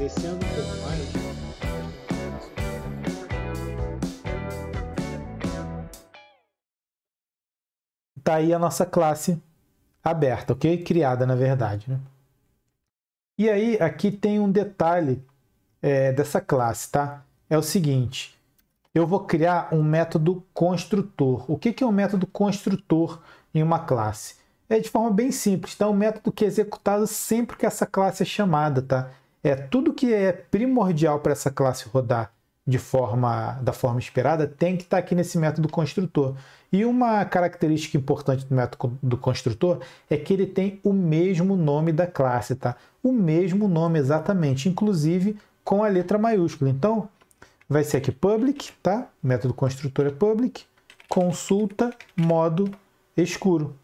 Descendo um pouco mais. Tá aí a nossa classe aberta, ok? Criada, na verdade. Né? E aí, aqui tem um detalhe é, dessa classe, tá? É o seguinte, eu vou criar um método construtor. O que, que é um método construtor em uma classe? É de forma bem simples, tá? Um método que é executado sempre que essa classe é chamada, tá? é tudo que é primordial para essa classe rodar de forma da forma esperada tem que estar tá aqui nesse método construtor. E uma característica importante do método do construtor é que ele tem o mesmo nome da classe, tá? O mesmo nome exatamente, inclusive com a letra maiúscula. Então, vai ser aqui public, tá? método construtor é public, consulta modo escuro.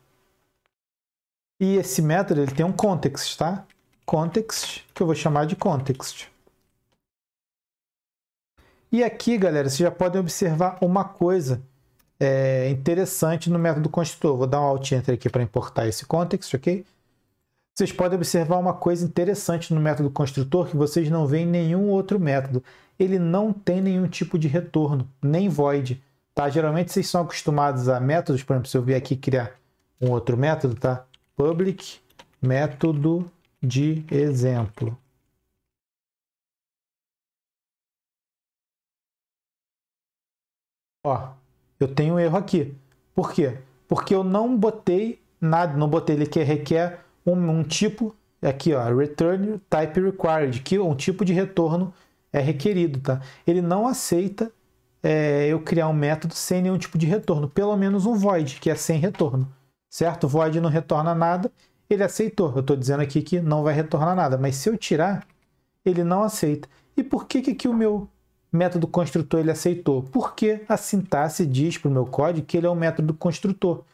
E esse método ele tem um context, tá? context, que eu vou chamar de context. E aqui, galera, vocês já podem observar uma coisa é, interessante no método construtor. Vou dar um alt enter aqui para importar esse context, ok? Vocês podem observar uma coisa interessante no método construtor que vocês não veem em nenhum outro método. Ele não tem nenhum tipo de retorno, nem void. Tá? Geralmente vocês são acostumados a métodos, por exemplo, se eu vier aqui criar um outro método, tá? Public método de exemplo. Ó, eu tenho um erro aqui. Por quê? Porque eu não botei nada, não botei ele que requer um, um tipo é aqui, ó, return type required, que um tipo de retorno é requerido, tá? Ele não aceita é, eu criar um método sem nenhum tipo de retorno, pelo menos um void, que é sem retorno, certo? void não retorna nada ele aceitou. Eu estou dizendo aqui que não vai retornar nada, mas se eu tirar, ele não aceita. E por que, que o meu método construtor ele aceitou? Porque a sintaxe diz para o meu código que ele é um método construtor.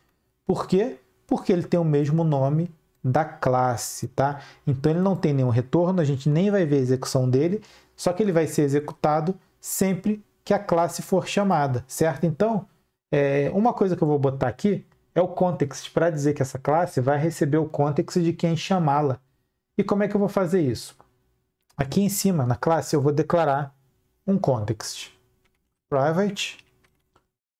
Por quê? Porque ele tem o mesmo nome da classe, tá? Então ele não tem nenhum retorno, a gente nem vai ver a execução dele, só que ele vai ser executado sempre que a classe for chamada, certo? Então, é, uma coisa que eu vou botar aqui é o context para dizer que essa classe vai receber o context de quem chamá-la. E como é que eu vou fazer isso? Aqui em cima, na classe, eu vou declarar um context. Private,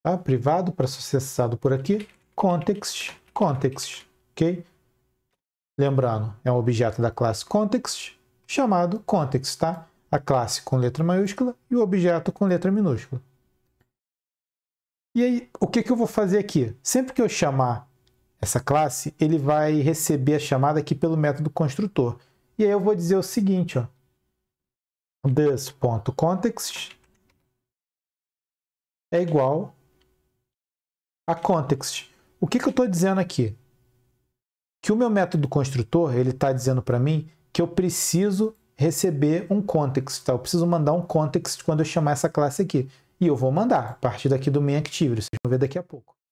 tá? privado, para ser acessado por aqui. Context, context, ok? Lembrando, é um objeto da classe context, chamado context, tá? A classe com letra maiúscula e o objeto com letra minúscula. E aí, o que, que eu vou fazer aqui? Sempre que eu chamar essa classe, ele vai receber a chamada aqui pelo método construtor. E aí eu vou dizer o seguinte, ó. This.context é igual a context. O que, que eu estou dizendo aqui? Que o meu método construtor, ele está dizendo para mim que eu preciso receber um context, tá? Eu preciso mandar um context quando eu chamar essa classe aqui e eu vou mandar a partir daqui do main activity, vocês vão ver daqui a pouco.